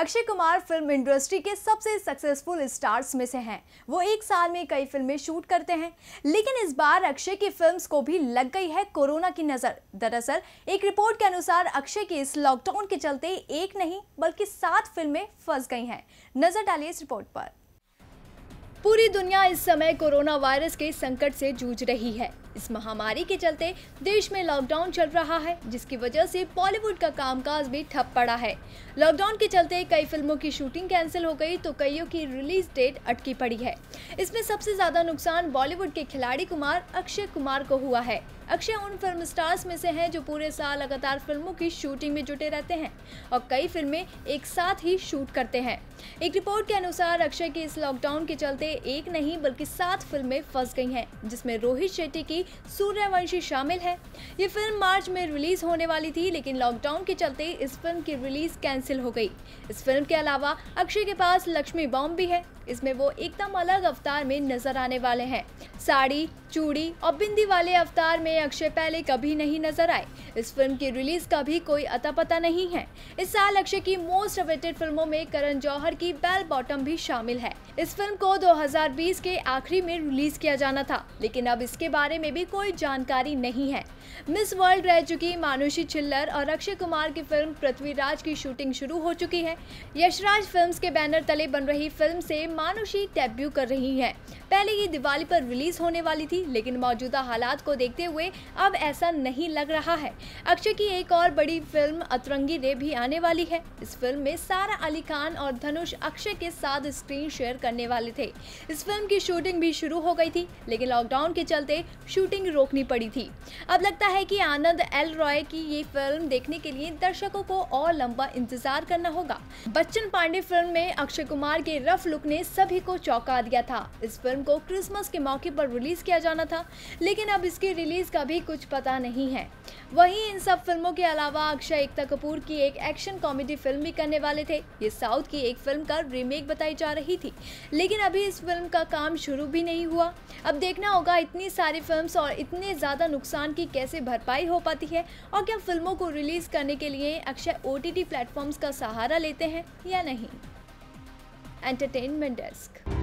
Akshay Kumar film industry के सबसे successful stars में से हैं वो एक साल में कई फिल्में शूट करते हैं लेकिन इस बार अक्षय की फिल्म्स को भी लग गई है कोरोना की नज़र दरअसल एक रिपोर्ट के अनुसार अक्षय की इस लॉकडाउन के चलते एक नहीं बल्कि सात फिल्में फंस गई हैं नज़र डालिए इस रिपोर्ट पर पूरी दुनिया इस समय कोरोना वायरस के संकट से जूझ रही है इस महामारी के चलते देश में लॉकडाउन चल रहा है जिसकी वजह से बॉलीवुड का कामकाज भी ठप पड़ा है लॉकडाउन के चलते कई फिल्मों की शूटिंग कैंसिल हो गई तो कईयों की रिलीज डेट अटकी पड़ी है इसमें सबसे ज्यादा नुकसान बॉलीवुड के खिलाड़ी कुमार अक्षय कुमार को हुआ है अक्षय उन फिल्म स्टार्स में से हैं जो पूरे साल लगातार फिल्मों की शूटिंग में जुटे रहते हैं और कई फिल्में एक साथ ही शूट करते हैं एक रिपोर्ट के अनुसार अक्षय के इस लॉकडाउन के चलते एक नहीं बल्कि सात फिल्में फंस गई हैं जिसमें रोहित शेट्टी की सूर्यवंशी शामिल है ये फिल्म मार्च में रिलीज होने वाली थी लेकिन लॉकडाउन के चलते इस फिल्म की रिलीज कैंसिल हो गई इस फिल्म के अलावा अक्षय के पास लक्ष्मी बॉम्ब भी है इसमें वो एकदम अलग अवतार में नजर आने वाले हैं साड़ी चूड़ी और बिंदी वाले अवतार में अक्षय पहले कभी नहीं नजर आए इस फिल्म की रिलीज का भी कोई अता पता नहीं है इस साल अक्षय की मोस्ट अवेटेड फिल्मों में करण जौहर की बेल बॉटम भी शामिल है इस फिल्म को दो 2020 के आखिरी में रिलीज किया जाना था लेकिन अब इसके बारे में भी कोई जानकारी नहीं है मिस वर्ल्ड रह चुकी मानुषी छिल्लर और अक्षय कुमार की फिल्म पृथ्वीराज की शूटिंग शुरू हो चुकी है यशराज फिल्म्स के बैनर तले बन रही फिल्म से मानुषी डेब्यू कर रही है पहले ये दिवाली पर रिलीज होने वाली थी लेकिन मौजूदा हालात को देखते हुए अब ऐसा नहीं लग रहा है अक्षय की एक और बड़ी फिल्म अतरंगी रे भी आने वाली है इस फिल्म में सारा अली खान और धनुष अक्षय के साथ स्क्रीन शेयर करने वाले थे इस फिल्म की शूटिंग भी शुरू हो गई थी लेकिन लॉकडाउन के चलते शूटिंग रोकनी पड़ी थी अब लगता है कि आनंद एल रॉय की ये फिल्म देखने के लिए दर्शकों को और लंबा इंतजार करना होगा बच्चन पांडे फिल्म में अक्षय कुमार के रफ लुक ने सभी को चौंका दिया था इस फिल्म को क्रिसमस के मौके पर रिलीज किया जाना था लेकिन अब इसके रिलीज का भी कुछ पता नहीं है वहीं इन सब फिल्मों के अलावा अक्षय एकता कपूर की एक एक्शन कॉमेडी फिल्म भी करने वाले थे ये साउथ की एक फिल्म का रीमेक बताई जा रही थी लेकिन अभी इस फिल्म का काम शुरू भी नहीं हुआ अब देखना होगा इतनी सारी फिल्म्स और इतने ज़्यादा नुकसान की कैसे भरपाई हो पाती है और क्या फिल्मों को रिलीज़ करने के लिए अक्षय ओ टी प्लेटफॉर्म्स का सहारा लेते हैं या नहीं एंटरटेनमेंट डेस्क